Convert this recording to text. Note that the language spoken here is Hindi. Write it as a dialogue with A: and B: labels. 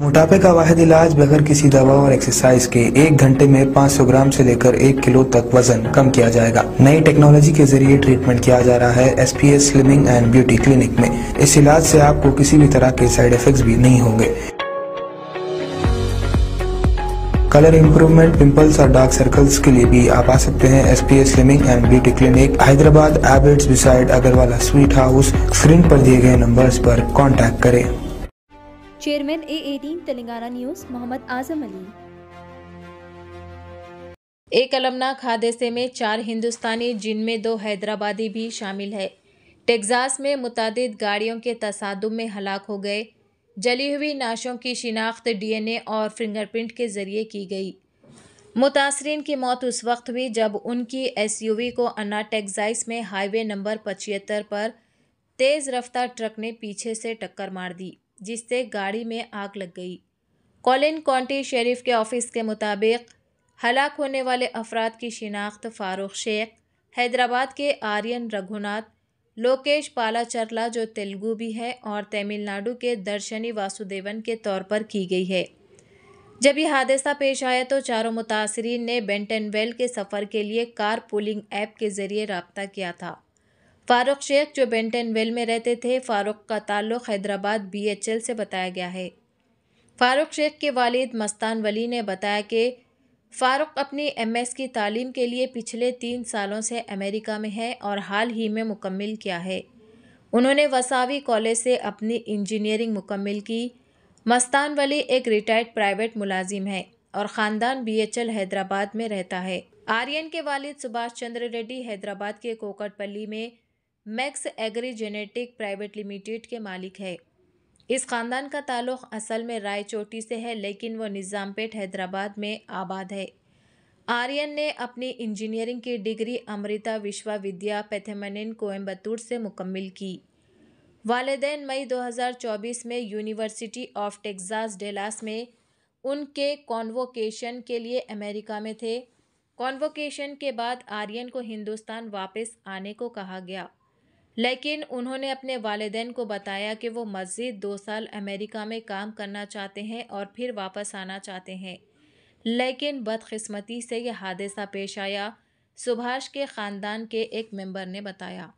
A: मोटापे का वाहद इलाज बगैर किसी दवा और एक्सरसाइज के एक घंटे में 500 ग्राम से लेकर एक किलो तक वजन कम किया जाएगा नई टेक्नोलॉजी के जरिए ट्रीटमेंट किया जा रहा है S P S slimming and beauty clinic में इस इलाज से आपको किसी भी तरह के साइड इफेक्ट भी नहीं होंगे कलर इम्प्रूवमेंट पिंपल्स और डार्क सर्कल्स के लिए भी आप आ सकते हैं S P S slimming and beauty clinic Hyderabad Abids beside Agarwala sweet house screen पर दिए गए नंबर्स पर कांटेक्ट करें chairman A
B: eighteen Telangana news Mohammad Azam Ali एक अलमनाक हादसे में चार हिंदुस्तानी जिनमें दो हैदराबादी भी शामिल है टेक्सास में मुतद गाड़ियों के तसादम में हलाक हो गए जली हुई नाशों की शिनाख्त डीएनए और फिंगरप्रिंट के ज़रिए की गई मुतासरीन की मौत उस वक्त हुई जब उनकी एसयूवी को अन्ना टेक्साइस में हाईवे नंबर पचहत्तर पर तेज़ रफ्तार ट्रक ने पीछे से टक्कर मार दी जिससे गाड़ी में आग लग गई कॉलिन कॉन्टी शरीफ के ऑफिस के मुताबिक हलाक होने वाले अफराद की शिनाख्त फ़ारूक शेख हैदराबाद के आर्यन रघुनाथ लोकेश पालाचरला जो तेलुगु भी है और तमिलनाडु के दर्शनी वासुदेवन के तौर पर की गई है जब यह हादसा पेश आया तो चारों मुतासरीन ने बेंटनवेल के सफ़र के लिए कार पुलिंग ऐप के ज़रिए रबता किया था फ़ारूक शेख जो बेंटन वेल में रहते थे फ़ारूक का ताल्लुक़ हैदराबाद बीएचएल से बताया गया है फ़ारूक शेख के वालिद मस्तान वली ने बताया कि फ़ारूक अपनी एमएस की तालीम के लिए पिछले तीन सालों से अमेरिका में है और हाल ही में मुकम्मल किया है उन्होंने वसावी कॉलेज से अपनी इंजीनियरिंग मुकम्मल की मस्तान वली एक रिटायर्ड प्राइवेट मुलाजिम है और ख़ानदान बीएचएल हैदराबाद में रहता है आर्यन के वालिद सुभाष चंद्र रेड्डी हैदराबाद के कोकटपल्ली में Max Agri Genetic Private Limited के मालिक है इस खानदान का ताल्लुक असल में रायचोटी से है लेकिन वो निज़ामपेट हैदराबाद में आबाद है आर्यन ने अपनी इंजीनियरिंग की डिग्री अमृता विश्वविद्या पैथेमन कोयम्बतूर से मुकम्मल की वालदेन मई 2024 में यूनिवर्सिटी ऑफ टेक्सास डेलास में उनके कॉन्वोकेशन के लिए अमेरिका में थे कॉन्वोकेशन के बाद आर्यन को हिंदुस्तान वापस आने को कहा गया लेकिन उन्होंने अपने वालदेन को बताया कि वो मज़ीद दो साल अमेरिका में काम करना चाहते हैं और फिर वापस आना चाहते हैं लेकिन बदकस्मती से यह हादसा पेश आया सुभाष के ख़ानदान के एक मेंबर ने बताया